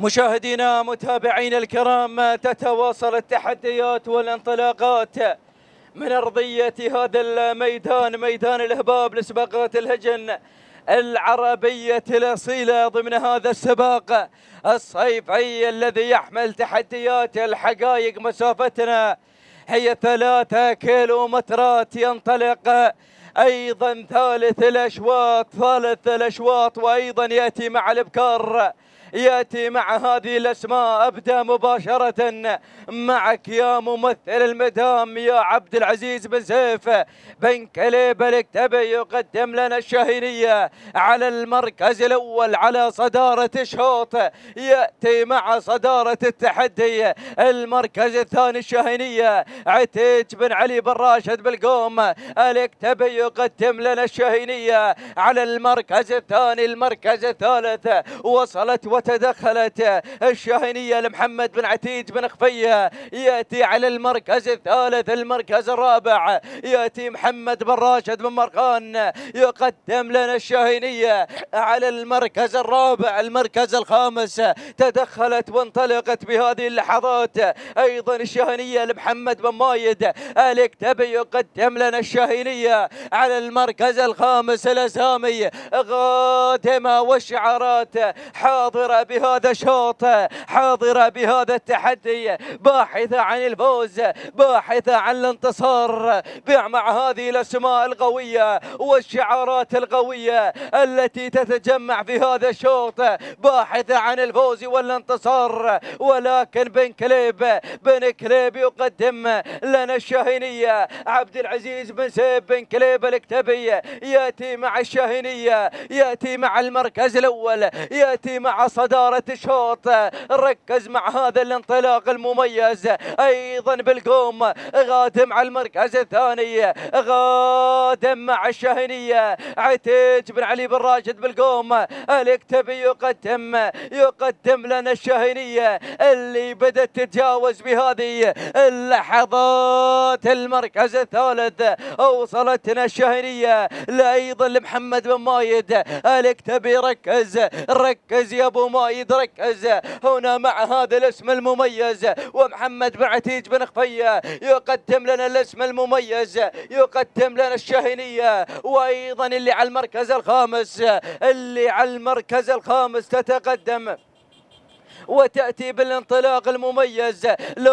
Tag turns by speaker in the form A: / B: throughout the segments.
A: مشاهدينا متابعينا الكرام تتواصل التحديات والانطلاقات من أرضية هذا الميدان ميدان الهباب لسباقات الهجن العربية الأصيلة ضمن هذا السباق الصيفي الذي يحمل تحديات الحقائق مسافتنا هي ثلاثة كيلو مترات ينطلق أيضا ثالث الأشواط ثالث الأشواط وأيضا يأتي مع الإبكار يأتي مع هذه الأسماء أبدأ مباشرة معك يا ممثل المدام يا عبد العزيز بن سيف بن كليب الاكتبي يقدم لنا الشاهينية على المركز الأول على صدارة الشوط يأتي مع صدارة التحدي المركز الثاني الشاهينية عتيج بن علي بن راشد بالقوم الاكتبي يقدم لنا الشاهينية على المركز الثاني المركز الثالث وصلت وتدخلت الشاهينية لمحمد بن عتيج بن خفية يأتي على المركز الثالث المركز الرابع يأتي محمد بن راشد بن مرقان يقدم لنا الشاهينية على المركز الرابع المركز الخامس تدخلت وانطلقت بهذه اللحظات أيضا الشاهينية لمحمد بن مايد آلك تبي يقدم لنا الشاهينية على المركز الخامس الأسامي غادمة والشعارات حاضرة حاضرة بهذا الشوط حاضرة بهذا التحدي باحثة عن الفوز باحثة عن الانتصار مع هذه الأسماء القوية والشعارات القوية التي تتجمع في هذا الشوط باحثة عن الفوز والانتصار ولكن بن كليب بن كليب يقدم لنا الشاهينية عبد العزيز بن سيب بن كليب الكتبي يأتي مع الشاهينية يأتي مع المركز الأول يأتي مع صدارة شوط ركز مع هذا الانطلاق المميز ايضا بالقوم غادم على المركز الثاني غادم مع الشهنية عتيج بن علي بن راشد بالقوم الاكتبي يقدم يقدم لنا الشهنية اللي بدأت تتجاوز بهذه اللحظات المركز الثالث أوصلتنا الشهنية لايضا لمحمد بن مايد الاكتبي ركز ركز يا ابو وما يتركز هنا مع هذا الاسم المميز ومحمد بن عتيج بن خفية يقدم لنا الاسم المميز يقدم لنا الشاهنية وأيضا اللي على المركز الخامس اللي على المركز الخامس تتقدم وتأتي بالانطلاق المميز لو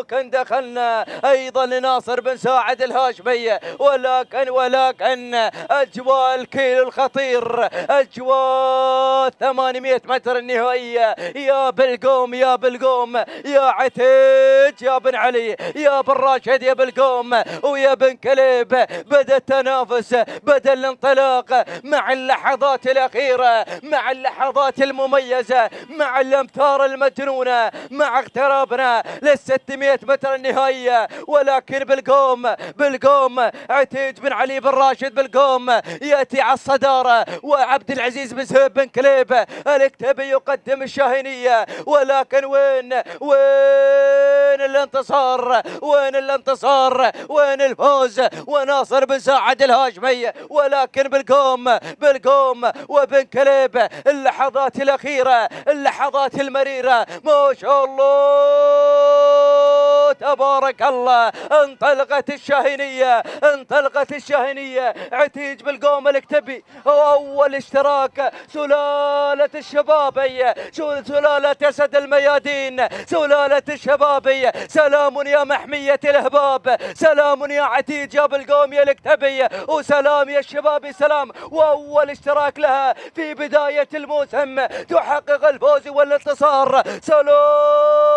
A: ولكن دخلنا ايضا لناصر بن ساعد الهاشمية ولكن ولكن اجواء الكيلو الخطير اجواء 800 متر النهائية يا بالقوم يا بالقوم يا عتيج يا بن علي يا بن راشد يا بالقوم ويا بن كليب بدا التنافس بدا الانطلاق مع اللحظات الاخيرة مع اللحظات المميزة مع الامتار المجنونة مع اقترابنا لل 600 ثمانيه متر النهائية ولكن بالقوم بالقوم عتيج بن علي بن راشد بالقوم يأتي على الصدارة وعبد العزيز بن زهيب بن كليب الكتبي يقدم الشاهينية ولكن وين وين الانتصار وين الانتصار وين الفوز وناصر بن ساعد الهاشمي ولكن بالقوم بالقوم وبن كليب اللحظات الأخيرة اللحظات المريرة ما شاء الله تبارك الله انطلقت الشاهينية انطلقت الشاهينية عتيج بالقوم الكتبي وأول اشتراك سلالة الشبابية سلالة أسد الميادين سلالة الشبابية سلام يا محمية الهباب سلام يا عتيج يا بالقوم يا الكتبي وسلام يا الشباب سلام وأول اشتراك لها في بداية الموسم تحقق الفوز والانتصار سلام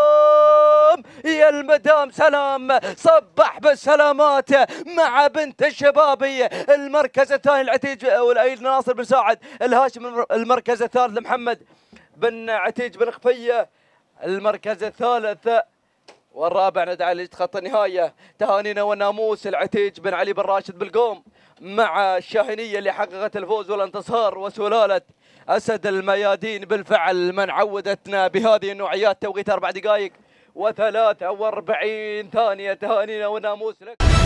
A: يا المدام سلام صبح بالسلامات مع بنت الشبابي المركز الثاني العتيج والأيد ناصر بن ساعد الهاشم المركز الثالث لمحمد بن عتيج بن خفيه المركز الثالث والرابع ندعى لجنة خط النهاية تهانينا والناموس العتيج بن علي بن راشد بالقوم مع الشاهنية اللي حققت الفوز والانتصار وسلالة أسد الميادين بالفعل من عودتنا بهذه النوعيات توقيت أربع دقائق وثلاثة واربعين ثانية تهانينا وناموس لك